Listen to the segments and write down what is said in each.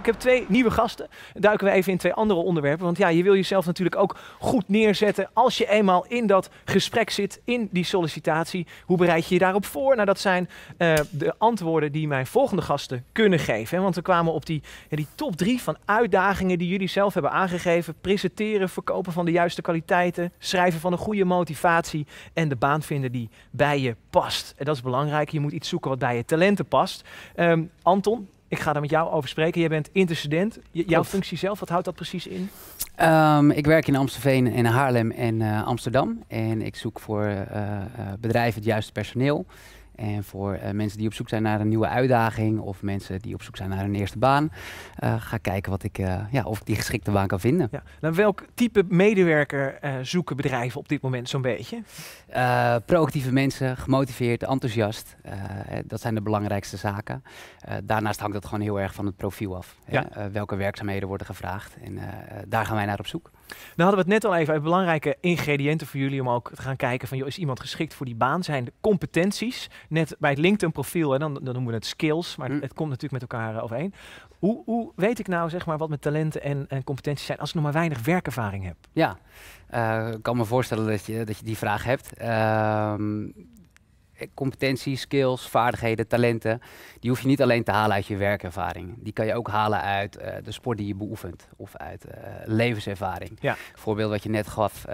ik heb twee nieuwe gasten. Duiken we even in twee andere onderwerpen. Want ja, je wil jezelf natuurlijk ook goed neerzetten als je eenmaal in dat gesprek zit, in die sollicitatie. Hoe bereid je je daarop voor? Nou, dat zijn eh, de antwoorden die mijn volgende gasten kunnen geven. Hè? Want we kwamen op die, ja, die top drie van uitdagingen die jullie zelf hebben aangegeven. Presenteren, verkopen van de juiste kwaliteiten, schrijven van een goede motivatie en de baan vinden die bij je past. En dat is belangrijk. Je moet iets zoeken wat bij je talenten past. Ehm, Anton, ik ga daar met jou over spreken. Jij bent interstudent. jouw functie zelf, wat houdt dat precies in? Ehm, ik werk in Amstelveen en Haarlem en eh, Amsterdam. En ik zoek voor eh, eh, bedrijven het juiste personeel. En voor eh, mensen die op zoek zijn naar een nieuwe uitdaging of mensen die op zoek zijn naar een eerste baan, uh, ga kijken wat ik, eh, ja, of ik die geschikte baan kan vinden. Ja. Nou, welk type medewerker zoeken bedrijven op dit moment zo'n beetje? proactieve mensen, gemotiveerd, enthousiast. dat zijn de belangrijkste zaken. daarnaast hangt het gewoon heel erg van het profiel af. welke werkzaamheden worden gevraagd en daar gaan wij naar op zoek. Nou hadden we het net al even uit belangrijke ingrediënten voor jullie om ook te gaan kijken van joh, is iemand geschikt voor die baan? Zijn de competenties net bij het LinkedIn profiel, en dan, dan noemen we het skills, maar mm. het komt natuurlijk met elkaar eh, overeen. Hoe, hoe weet ik nou zeg maar wat mijn talenten en, en competenties zijn als ik nog maar weinig werkervaring heb? Ja, eh, ik kan me voorstellen dat je, dat je die vraag hebt. Ehm eh, competenties, skills, vaardigheden, talenten, die hoef je niet alleen te halen uit je werkervaring. Die kan je ook halen uit eh, de sport die je beoefent of uit eh, levenservaring. Ja. Voorbeeld wat je net gaf.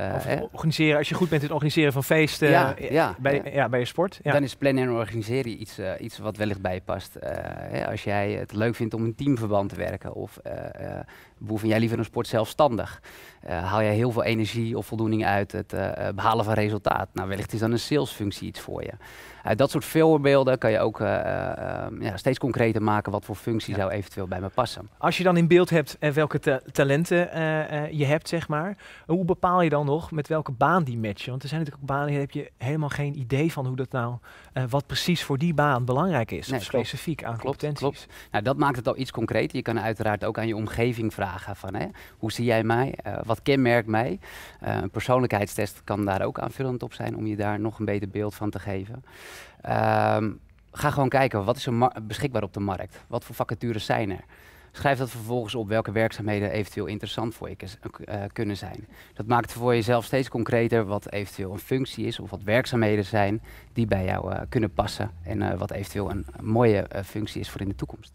organiseren, als je goed bent in het organiseren van feesten bij, ja. bij je sport. Dan is plannen en organiseren iets, iets wat wellicht bij je past. Hè, als jij het leuk vindt om een teamverband te werken of beoefen jij liever een sport zelfstandig? haal jij heel veel energie of voldoening uit het behalen van resultaat? Nou, wellicht is dan een salesfunctie iets voor je. Eh, dat soort voorbeelden kan je ook eh, eh, ja, steeds concreter maken wat voor functie zou eventueel bij me passen. Als je dan in beeld hebt en welke talenten je hebt, zeg maar, hoe bepaal je dan nog met welke baan die matchen? Want er zijn natuurlijk ook banen, die heb je helemaal geen idee van hoe dat nou, wat precies voor die baan belangrijk is, of specifiek aan competenties. Klopt. Nou, dat maakt het al iets concreter. Je kan uiteraard ook aan je omgeving vragen van, hè, hoe zie jij mij? wat kenmerkt mij? een persoonlijkheidstest kan daar ook aanvullend op zijn om je daar nog een beter beeld van te geven. Ehm, ga gewoon kijken, wat is er beschikbaar op de markt? Wat voor vacatures zijn er? Schrijf dat vervolgens op welke werkzaamheden eventueel interessant voor je eh, eh, kunnen zijn. Dat maakt voor jezelf steeds concreter wat eventueel een functie is of wat werkzaamheden zijn die bij jou eh, kunnen passen en wat eventueel een, een mooie functie is voor in de toekomst.